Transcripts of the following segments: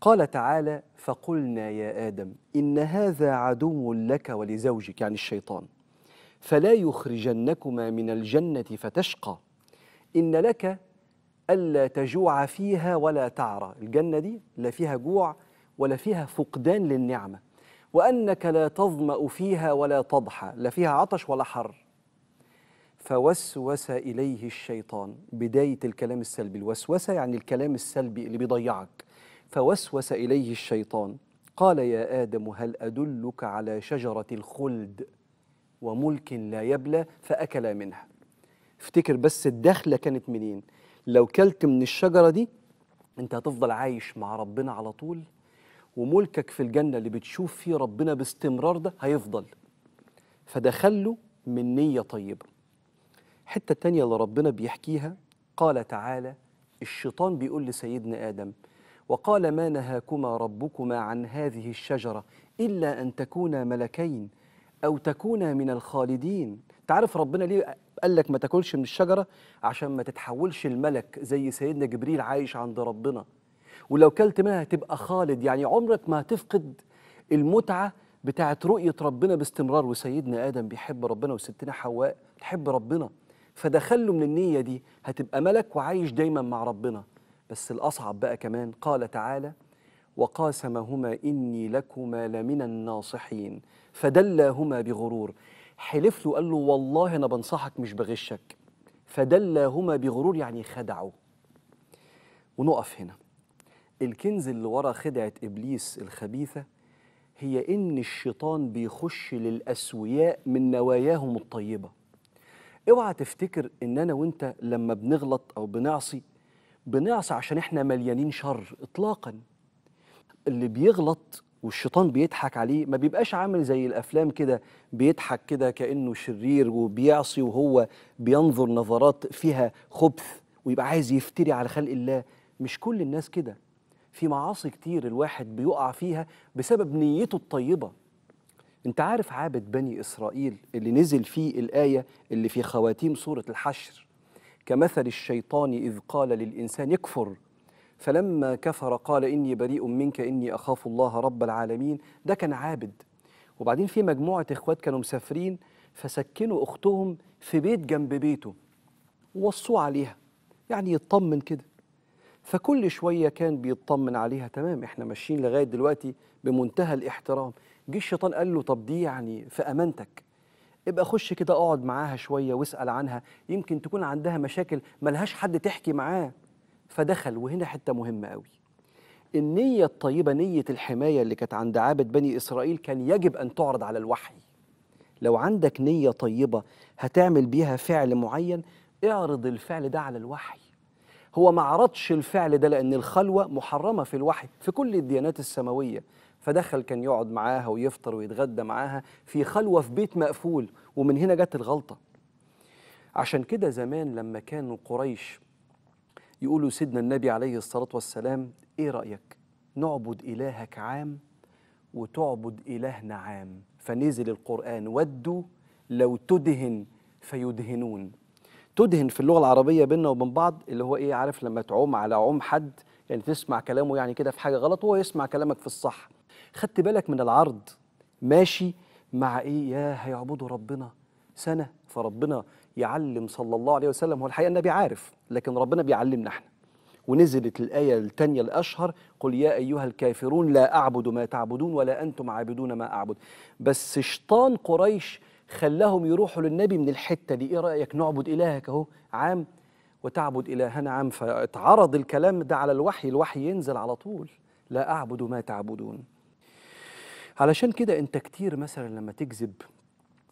قال تعالى فقلنا يا آدم إن هذا عدو لك ولزوجك يعني الشيطان فلا يخرجنكما من الجنة فتشقى إن لك ألا تجوع فيها ولا تعرى الجنة دي لا فيها جوع ولا فيها فقدان للنعمة وأنك لا تظمأ فيها ولا تضحى لا فيها عطش ولا حر فوسوس إليه الشيطان بداية الكلام السلبي الوسوسة يعني الكلام السلبي اللي بيضيعك فوسوس إليه الشيطان قال يا آدم هل أدلك على شجرة الخلد وملك لا يبلى فأكل منها افتكر بس الدخلة كانت منين لو كلت من الشجرة دي انت هتفضل عايش مع ربنا على طول وملكك في الجنة اللي بتشوف فيه ربنا باستمرار ده هيفضل فدخله من نية طيبة حتة تانية اللي ربنا بيحكيها قال تعالى الشيطان بيقول لسيدنا آدم وقال ما نهاكما ربكما عن هذه الشجرة إلا أن تكونا ملكين أو تكونا من الخالدين تعرف ربنا ليه قال لك ما تاكلش من الشجرة عشان ما تتحولش الملك زي سيدنا جبريل عايش عند ربنا ولو كلت منها هتبقى خالد يعني عمرك ما هتفقد المتعة بتاعت رؤية ربنا باستمرار وسيدنا آدم بيحب ربنا وستنا حواء تحب ربنا فدخله من النية دي هتبقى ملك وعايش دايما مع ربنا بس الأصعب بقى كمان قال تعالى وقاسمهما إني لكما لمن الناصحين فدلاهما بغرور حلف له قال له والله أنا بنصحك مش بغشك فدلاهما بغرور يعني خدعه ونقف هنا الكنز اللي ورا خدعة إبليس الخبيثة هي إن الشيطان بيخش للأسوياء من نواياهم الطيبة اوعى تفتكر إن أنا وإنت لما بنغلط أو بنعصي بنعصى عشان احنا مليانين شر اطلاقا اللي بيغلط والشيطان بيضحك عليه ما بيبقاش عامل زي الافلام كده بيضحك كده كانه شرير وبيعصي وهو بينظر نظرات فيها خبث ويبقى عايز يفتري على خلق الله مش كل الناس كده في معاصي كتير الواحد بيقع فيها بسبب نيته الطيبه انت عارف عابد بني اسرائيل اللي نزل فيه الايه اللي في خواتيم سوره الحشر كمثل الشيطان إذ قال للإنسان اكفر فلما كفر قال إني بريء منك إني أخاف الله رب العالمين ده كان عابد وبعدين في مجموعة إخوات كانوا مسافرين فسكنوا أختهم في بيت جنب بيته ووصوا عليها يعني يطمن كده فكل شوية كان بيطمن عليها تمام احنا ماشيين لغاية دلوقتي بمنتهى الاحترام جه الشيطان قال له طب دي يعني في أمانتك ابقى خش كده اقعد معاها شويه واسال عنها يمكن تكون عندها مشاكل ملهاش حد تحكي معاه فدخل وهنا حته مهمه قوي النيه الطيبه نيه الحمايه اللي كانت عند عابد بني اسرائيل كان يجب ان تعرض على الوحي لو عندك نيه طيبه هتعمل بيها فعل معين اعرض الفعل ده على الوحي هو ما عرضش الفعل ده لأن الخلوة محرمة في الوحي في كل الديانات السماوية فدخل كان يقعد معاها ويفطر ويتغدى معاها في خلوة في بيت مقفول ومن هنا جت الغلطة عشان كده زمان لما كانوا قريش يقولوا سيدنا النبي عليه الصلاة والسلام إيه رأيك نعبد إلهك عام وتعبد إلهنا عام فنزل القرآن ودوا لو تدهن فيدهنون تدهن في اللغة العربية بيننا وبين بعض اللي هو إيه عارف لما تعوم على عوم حد يعني تسمع كلامه يعني كده في حاجة غلط وهو يسمع كلامك في الصح خدت بالك من العرض ماشي مع ايه يا هيعبدوا ربنا سنه فربنا يعلم صلى الله عليه وسلم هو الحقيقه النبي عارف لكن ربنا بيعلمنا احنا ونزلت الآية الثانية الأشهر قل يا أيها الكافرون لا أعبد ما تعبدون ولا أنتم عابدون ما أعبد بس شيطان قريش خلاهم يروحوا للنبي من الحتة دي إيه رأيك نعبد إلهك أهو عام وتعبد إلهنا عام فاتعرض الكلام ده على الوحي الوحي ينزل على طول لا أعبد ما تعبدون علشان كده انت كتير مثلا لما تكذب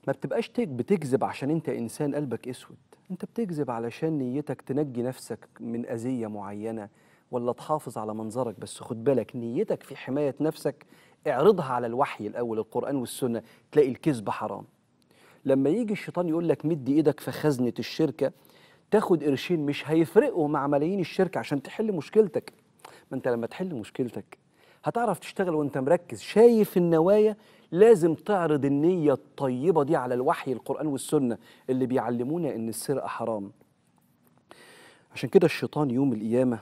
ما بتبقاش بتكذب عشان انت انسان قلبك اسود انت بتكذب علشان نيتك تنجي نفسك من اذيه معينه ولا تحافظ على منظرك بس خد بالك نيتك في حمايه نفسك اعرضها على الوحي الاول القران والسنه تلاقي الكذب حرام لما يجي الشيطان يقول لك مد ايدك في خزنه الشركه تاخد قرشين مش هيفرقوا مع ملايين الشركه عشان تحل مشكلتك ما انت لما تحل مشكلتك هتعرف تشتغل وانت مركز شايف النوايا لازم تعرض النية الطيبة دي على الوحي القرآن والسنة اللي بيعلمونا إن السرقة حرام عشان كده الشيطان يوم القيامة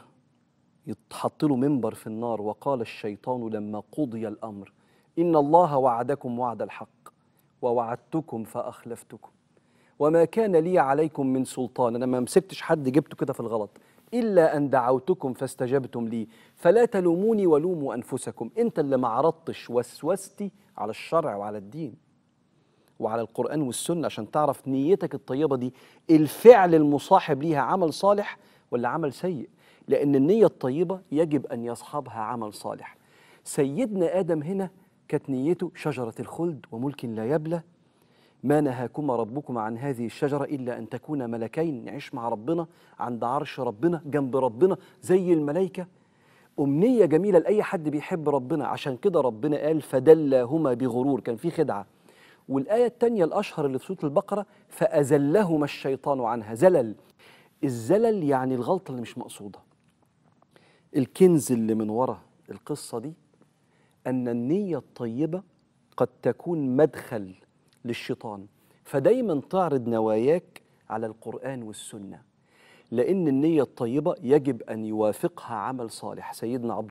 يتحط له منبر في النار وقال الشيطان لما قضي الأمر إن الله وعدكم وعد الحق ووعدتكم فأخلفتكم وما كان لي عليكم من سلطان أنا ما مسكتش حد جبته كده في الغلط إلا أن دعوتكم فاستجبتم لي فلا تلوموني ولوموا أنفسكم أنت اللي ما عرضتش وسوستي على الشرع وعلى الدين وعلى القرآن والسنة عشان تعرف نيتك الطيبة دي الفعل المصاحب ليها عمل صالح ولا عمل سيء لأن النية الطيبة يجب أن يصحبها عمل صالح سيدنا آدم هنا كانت نيته شجرة الخلد وملك لا يبلى ما نهاكما ربكما عن هذه الشجرة إلا أن تكونا ملكين نعيش مع ربنا عند عرش ربنا جنب ربنا زي الملائكة أمنية جميلة لأي حد بيحب ربنا عشان كده ربنا قال فدلاهما بغرور كان في خدعة والآية الثانية الأشهر اللي في سورة البقرة فأزلهما الشيطان عنها زلل الزلل يعني الغلطة اللي مش مقصودة الكنز اللي من ورا القصة دي أن النية الطيبة قد تكون مدخل للشيطان فدايما تعرض نواياك على القرآن والسنة لأن النية الطيبة يجب أن يوافقها عمل صالح سيدنا عبد